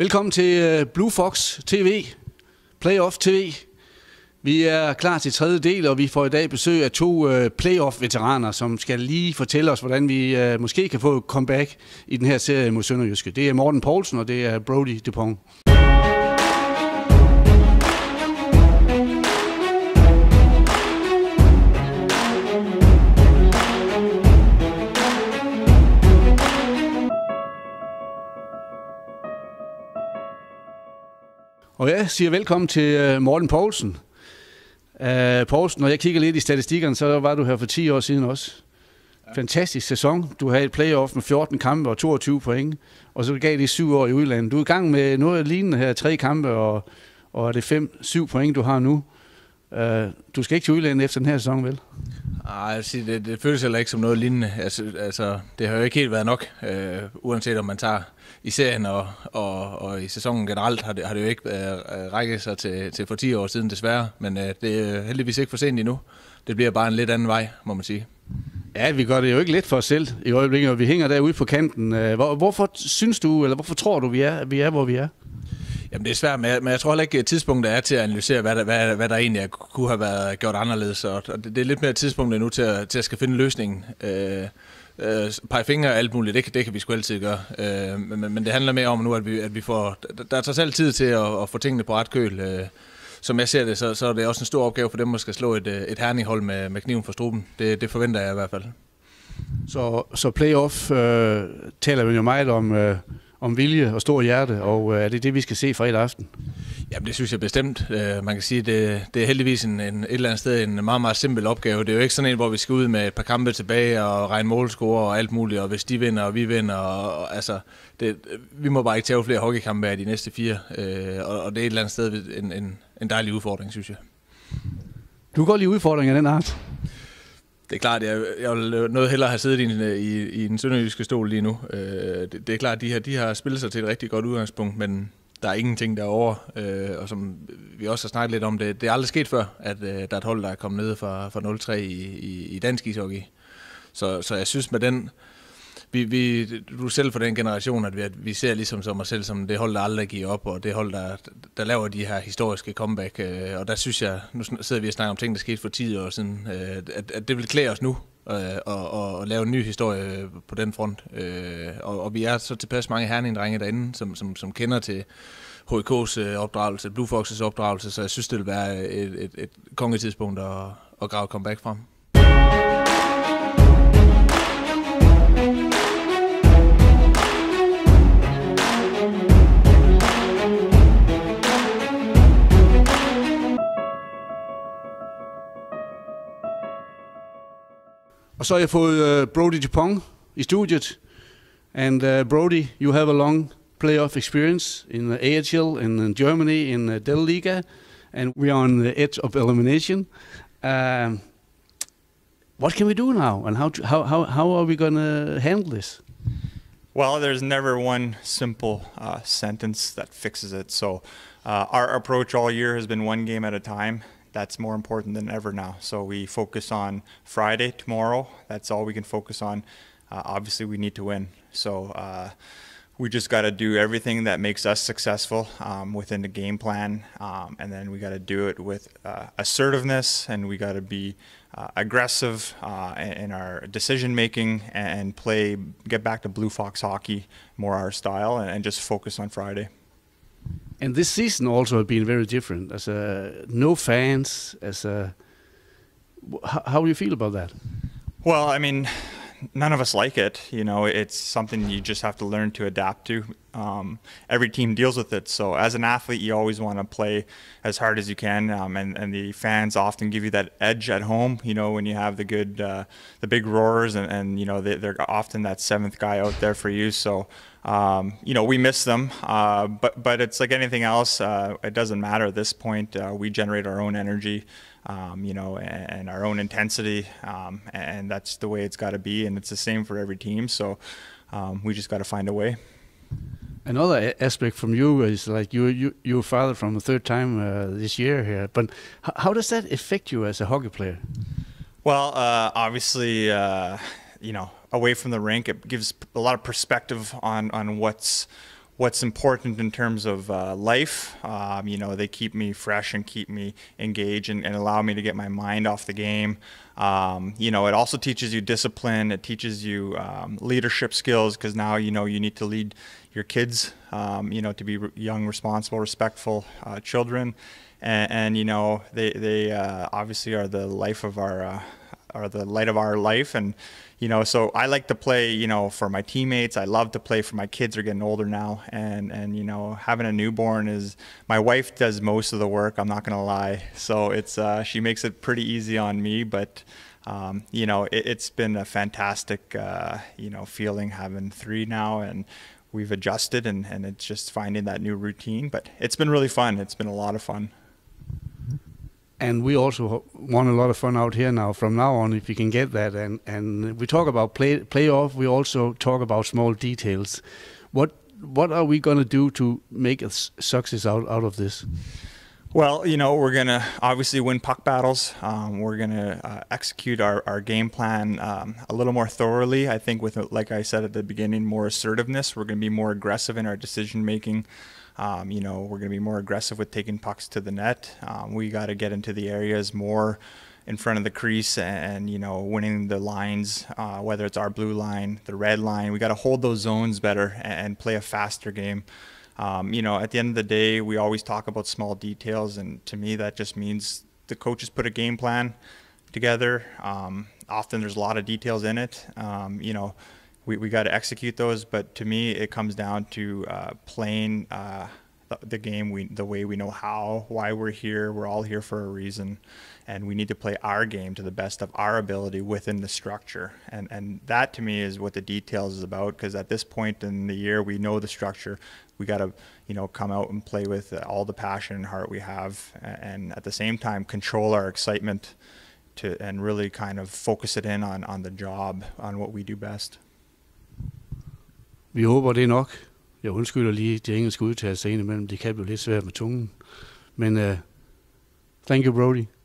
Velkommen til øh, Blue Fox TV, Playoff TV. Vi er klar til tredje del, og vi får i dag besøg af to øh, playoff-veteraner, som skal lige fortælle os, hvordan vi øh, måske kan få et comeback i den her serie mod Sønderjyske. Det er Morten Poulsen, og det er Brody Dupont. Og jeg siger velkommen til øh, Morten Poulsen. Uh, Poulsen, når jeg kigger lidt i statistikkerne, så var du her for 10 år siden også. Fantastisk sæson. Du havde et playoff med 14 kampe og 22 point, og så gav det 7 år i udlandet. Du er i gang med noget lignende her, tre kampe, og, og er det 5-7 point, du har nu. Uh, du skal ikke til udlandet efter den her sæson, vel? Nej, altså, det, det føles heller ikke som noget lignende. Altså, altså, det har jo ikke helt været nok, øh, uanset om man tager i serien og, og, og i sæsonen generelt, har det, har det jo ikke øh, øh rækket sig til, til for 10 år siden desværre, men øh, det er heldigvis ikke for sent endnu. Det bliver bare en lidt anden vej, må man sige. Ja, vi gør det jo ikke let for os selv i øjeblikket, og vi hænger derude på kanten. Øh, hvor, hvorfor synes du, eller hvorfor tror du, vi er, vi er hvor vi er? Jamen det er svært, men jeg, men jeg tror heller ikke, at tidspunktet er til at analysere, hvad der, hvad, hvad der egentlig er, kunne have været gjort anderledes. Og det, det er lidt mere tidspunktet nu til at, til at skal finde løsningen. Øh, øh, pege fingre og alt muligt, det, det kan vi sgu altid gøre. Øh, men, men det handler mere om nu, at vi, at vi får... Der er trods alt tid til at, at få tingene på ret køl. Øh, som jeg ser det, så, så er det også en stor opgave for dem, at skal slå et, øh, et herninghold med, med kniven for struben. Det, det forventer jeg i hvert fald. Så, så playoff øh, taler vi jo meget om... Øh om vilje og stor hjerte, og øh, er det det, vi skal se fredag aften? Jamen, det synes jeg bestemt. Øh, man kan sige, at det, det er heldigvis en, en, et eller andet sted en meget, meget simpel opgave. Det er jo ikke sådan en, hvor vi skal ud med et par kampe tilbage og regne målscorer og alt muligt, og hvis de vinder, og vi vinder. Og, og, altså, det, øh, vi må bare ikke tage flere hockeykampe af de næste fire, øh, og, og det er et eller andet sted en, en, en dejlig udfordring, synes jeg. Du går lige udfordringer af den art. Det er klart, jeg, jeg vil øh, noget hellere have siddet i øh, i, i en sønderjyske stol lige nu. Øh, det, det er klart, de her de har spillet sig til et rigtig godt udgangspunkt, men der er ingenting derovre, øh, og som vi også har snakket lidt om, det, det er aldrig sket før, at øh, der er et hold, der er kommet ned fra, fra 0-3 i, i, i dansk ishockey. Så, så jeg synes med den øh, vi, vi, du er selv for den generation, at vi, at vi ser ligesom som os selv som det hold, der aldrig giver op, og det hold, der, der laver de her historiske comeback. Øh, og der synes jeg, nu sidder vi og snakker om ting, der skete for 10 år siden, øh, at, at det vil klæde os nu, øh, og, og, og lave en ny historie på den front. Øh, og, og vi er så tilpas mange herningdrenge derinde, som, som, som kender til HK's øh, opdragelse, Blue Foxes opdragelse, så jeg synes, det vil være et, et, et kongetidspunkt at, at grave comeback frem. thank you Og så har jeg fået uh, Brody Dupont i studiet. And uh, Brody, you have a long playoff experience in the uh, AHL and in Germany in the uh, Del Liga, and we are on the edge of elimination. Um, what can we do now, and how, to, how, how, how are we going to handle this? Well, there's never one simple uh, sentence that fixes it. So, uh, our approach all year has been one game at a time that's more important than ever now. So we focus on Friday, tomorrow. That's all we can focus on. Uh, obviously, we need to win. So uh, we just got to do everything that makes us successful um, within the game plan. Um, and then we got to do it with uh, assertiveness and we got to be uh, aggressive uh, in our decision making and play, get back to Blue Fox hockey, more our style, and just focus on Friday and this season also has been very different. As a no fans, as a how do you feel about that? Well, I mean, none of us like it. You know, it's something you just have to learn to adapt to. Um, every team deals with it. So as an athlete, you always want to play as hard as you can, um, and and the fans often give you that edge at home. You know, when you have the good, uh, the big roars, and, and you know they, are often that seventh guy out there for you. So. Um, you know we miss them, uh, but but it's like anything else. Uh, it doesn't matter at this point. Uh, we generate our own energy um, you know, and, and, our own intensity. Um, and that's the way it's got to be. And it's the same for every team. So um, we just got to find a way. Another aspect from you is like you you you father from the third time uh, this year here, but how does that affect you as a hockey player? Well, uh, obviously, uh, you know, away from the rink, it gives a lot of perspective on on what's what's important in terms of uh, life. Um, you know, they keep me fresh and keep me engaged and, and allow me to get my mind off the game. Um, you know, it also teaches you discipline. It teaches you um, leadership skills because now you know you need to lead your kids. Um, you know, to be re young, responsible, respectful uh, children, and, and, you know they they uh, obviously are the life of our uh, are the light of our life and you know, so I like to play, you know, for my teammates. I love to play for my kids. Are getting older now, and and you know, having a newborn is my wife does most of the work. I'm not gonna lie. So it's uh, she makes it pretty easy on me, but. Um, you know, it, has been a fantastic, uh, you know, feeling having three now, and we've adjusted, and, and it's just finding that new routine. But it's been really fun. It's been a lot of fun and we also want a lot of fun out here now. From now on, if you can get that, and and we talk about play playoff, we also talk about small details. What what are we going to do to make a success out out of this? Well, you know, we're going to obviously win puck battles. Um, we're going to uh, execute our, our game plan um, a little more thoroughly. I think, with, like I said at the beginning, more assertiveness. We're going to be more aggressive in our decision making. Um, you know, we're going to be more aggressive with taking pucks to the net. Um, we got to get into the areas more in front of the crease and, you know winning the lines uh, whether it's our blue line the red line we got to hold those zones better and play a faster game um, you know, at the end of the day, we always talk about small details, and to me, that just means the coaches put a game plan together. Um, often, there's a lot of details in it. Um, you know, we, we got to execute those, but to me, it comes down to uh, plain. Uh, the game we the way we know how why we're here we're all here for a reason and we need to play our game to the best of our ability within the structure and and that to me is what the details is about because at this point in the year we know the structure we got to you know come out and play with all the passion and heart we have and at the same time control our excitement to and really kind of focus it in on on the job on what we do best Vi håber det er nok. Jeg undskylder lige de engelske udtalelser imellem. Det kan blive lidt svært med tungen. Men uh, thank you, Brody.